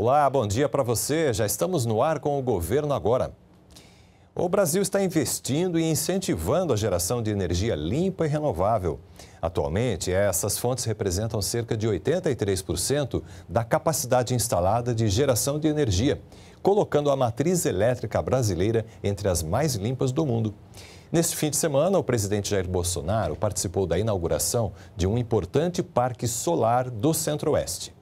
Olá, bom dia para você. Já estamos no ar com o governo agora. O Brasil está investindo e incentivando a geração de energia limpa e renovável. Atualmente, essas fontes representam cerca de 83% da capacidade instalada de geração de energia, colocando a matriz elétrica brasileira entre as mais limpas do mundo. Neste fim de semana, o presidente Jair Bolsonaro participou da inauguração de um importante parque solar do Centro-Oeste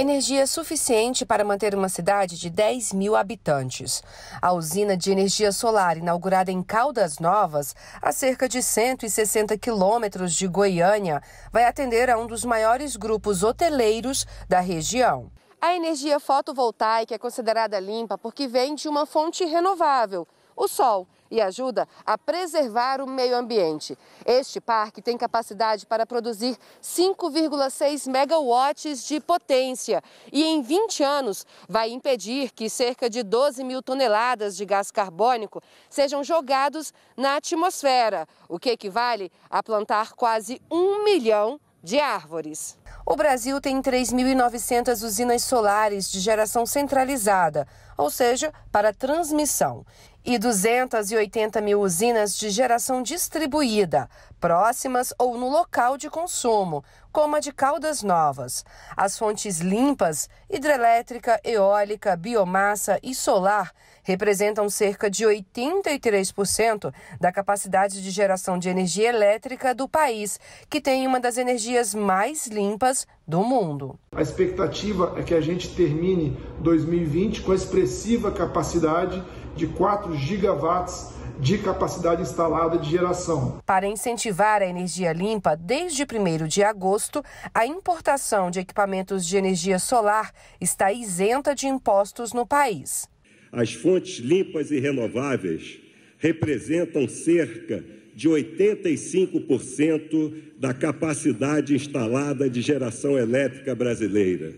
energia suficiente para manter uma cidade de 10 mil habitantes. A usina de energia solar, inaugurada em Caldas Novas, a cerca de 160 quilômetros de Goiânia, vai atender a um dos maiores grupos hoteleiros da região. A energia fotovoltaica é considerada limpa porque vem de uma fonte renovável o sol e ajuda a preservar o meio ambiente. Este parque tem capacidade para produzir 5,6 megawatts de potência e em 20 anos vai impedir que cerca de 12 mil toneladas de gás carbônico sejam jogados na atmosfera, o que equivale a plantar quase um milhão de árvores. O Brasil tem 3.900 usinas solares de geração centralizada, ou seja, para transmissão e 280 mil usinas de geração distribuída, próximas ou no local de consumo, como a de Caldas Novas. As fontes limpas, hidrelétrica, eólica, biomassa e solar, representam cerca de 83% da capacidade de geração de energia elétrica do país, que tem uma das energias mais limpas do mundo. A expectativa é que a gente termine 2020 com expressiva capacidade de 4 gigawatts de capacidade instalada de geração. Para incentivar a energia limpa, desde 1 de agosto, a importação de equipamentos de energia solar está isenta de impostos no país. As fontes limpas e renováveis representam cerca de 85% da capacidade instalada de geração elétrica brasileira,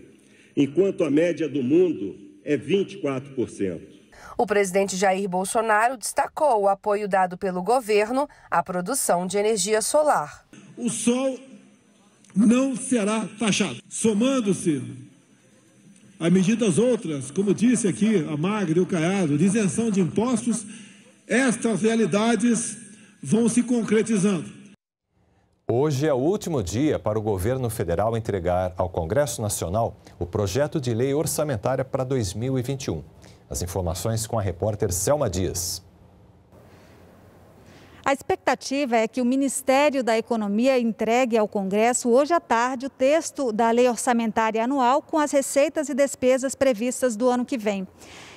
enquanto a média do mundo é 24%. O presidente Jair Bolsonaro destacou o apoio dado pelo governo à produção de energia solar. O sol não será taxado. Somando-se a medidas outras, como disse aqui a magra, e o Caiado, de isenção de impostos, estas realidades vão se concretizando. Hoje é o último dia para o governo federal entregar ao Congresso Nacional o projeto de lei orçamentária para 2021. As informações com a repórter Selma Dias. A expectativa é que o Ministério da Economia entregue ao Congresso hoje à tarde o texto da Lei Orçamentária Anual com as receitas e despesas previstas do ano que vem.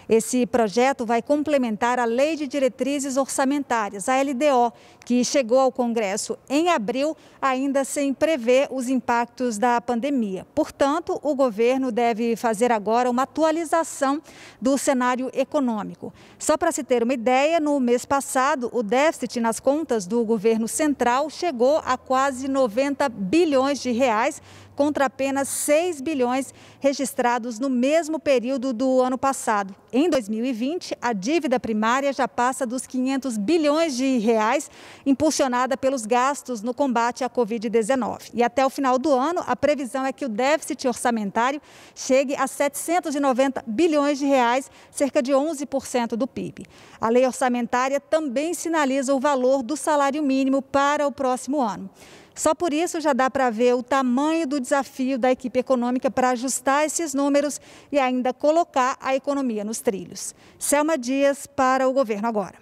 Esse projeto vai complementar a Lei de Diretrizes Orçamentárias, a LDO, que chegou ao Congresso em abril, ainda sem prever os impactos da pandemia. Portanto, o governo deve fazer agora uma atualização do cenário econômico. Só para se ter uma ideia, no mês passado, o déficit nas contas do governo central chegou a quase 90 bilhões de reais, contra apenas 6 bilhões registrados no mesmo período do ano passado. Em 2020, a dívida primária já passa dos 500 bilhões de reais, impulsionada pelos gastos no combate à Covid-19. E até o final do ano, a previsão é que o déficit orçamentário chegue a 790 bilhões de reais, cerca de 11% do PIB. A lei orçamentária também sinaliza o valor do salário mínimo para o próximo ano. Só por isso já dá para ver o tamanho do desafio da equipe econômica para ajustar esses números e ainda colocar a economia nos trilhos. Selma Dias para o governo agora.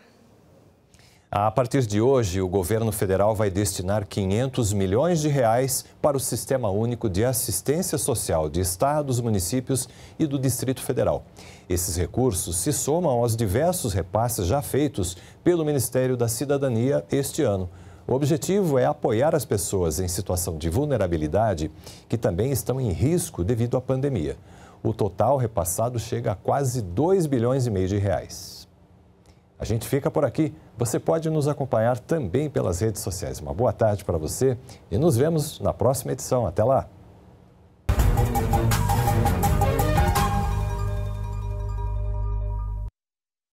A partir de hoje, o governo federal vai destinar 500 milhões de reais para o Sistema Único de Assistência Social de estados, municípios e do Distrito Federal. Esses recursos se somam aos diversos repasses já feitos pelo Ministério da Cidadania este ano. O objetivo é apoiar as pessoas em situação de vulnerabilidade que também estão em risco devido à pandemia. O total repassado chega a quase 2 bilhões e meio de reais. A gente fica por aqui. Você pode nos acompanhar também pelas redes sociais. Uma boa tarde para você e nos vemos na próxima edição. Até lá!